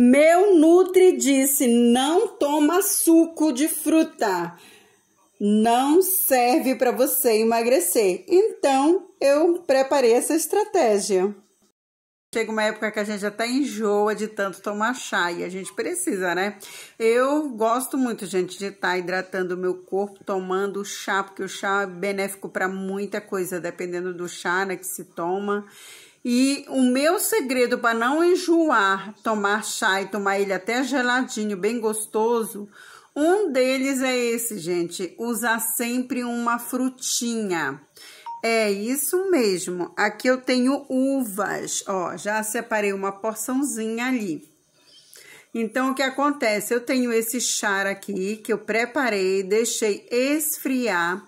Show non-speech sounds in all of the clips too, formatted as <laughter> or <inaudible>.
Meu Nutri disse: não toma suco de fruta. Não serve para você emagrecer. Então, eu preparei essa estratégia. Chega uma época que a gente até tá enjoa de tanto tomar chá e a gente precisa, né? Eu gosto muito, gente, de estar tá hidratando o meu corpo tomando chá, porque o chá é benéfico para muita coisa, dependendo do chá né, que se toma. E o meu segredo para não enjoar, tomar chá e tomar ele até geladinho, bem gostoso, um deles é esse, gente, usar sempre uma frutinha. É isso mesmo. Aqui eu tenho uvas, ó, já separei uma porçãozinha ali. Então, o que acontece? Eu tenho esse chá aqui que eu preparei, deixei esfriar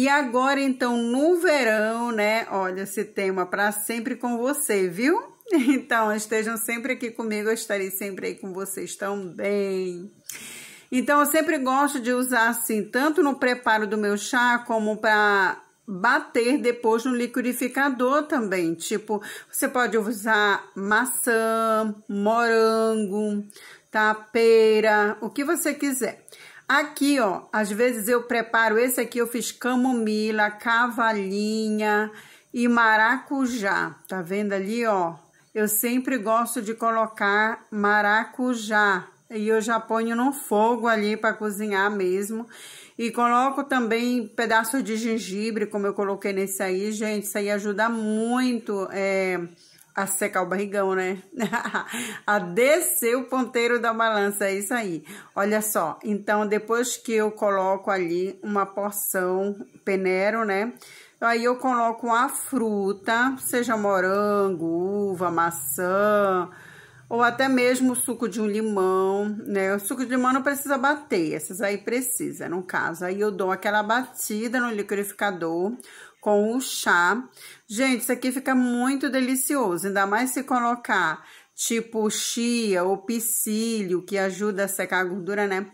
e agora, então, no verão, né? Olha, esse tema para sempre com você, viu? <laughs> Então, estejam sempre aqui comigo, eu estarei sempre aí com vocês também. Então, eu sempre gosto de usar assim, tanto no preparo do meu chá, como para bater depois no liquidificador também. Tipo, você pode usar maçã, morango, tá? Pera, o que você quiser. Aqui, ó, às vezes eu preparo esse aqui, eu fiz camomila, cavalinha e maracujá. Tá vendo ali, ó? Eu sempre gosto de colocar maracujá. E eu já ponho no fogo ali para cozinhar mesmo. E coloco também pedaço de gengibre, como eu coloquei nesse aí, gente. Isso aí ajuda muito, é a secar o barrigão, né? <laughs> a descer o ponteiro da balança, é isso aí. Olha só, então depois que eu coloco ali uma porção peneiro, né? Aí eu coloco a fruta, seja morango, uva, maçã, ou até mesmo suco de um limão, né? O suco de limão não precisa bater, essas aí precisa, no caso. Aí eu dou aquela batida no liquidificador com o chá. Gente, isso aqui fica muito delicioso, ainda mais se colocar tipo chia ou psílio, que ajuda a secar a gordura, né?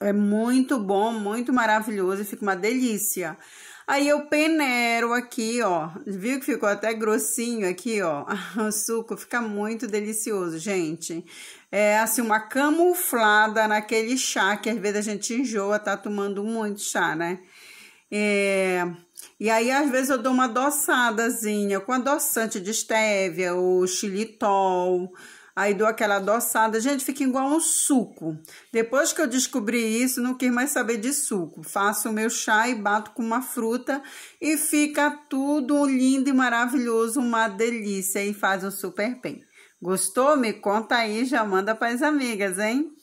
É muito bom, muito maravilhoso e fica uma delícia. Aí eu peneiro aqui, ó. Viu que ficou até grossinho aqui, ó. <laughs> O suco fica muito delicioso, gente. É assim, uma camuflada naquele chá que às vezes a gente enjoa, tá tomando muito chá, né? É, e aí, às vezes, eu dou uma adoçadazinha com adoçante de estévia ou xilitol. Aí dou aquela adoçada. Gente, fica igual um suco. Depois que eu descobri isso, não quis mais saber de suco. Faço o meu chá e bato com uma fruta e fica tudo lindo e maravilhoso, uma delícia e faz um super bem. Gostou? Me conta aí, já manda para as amigas, hein?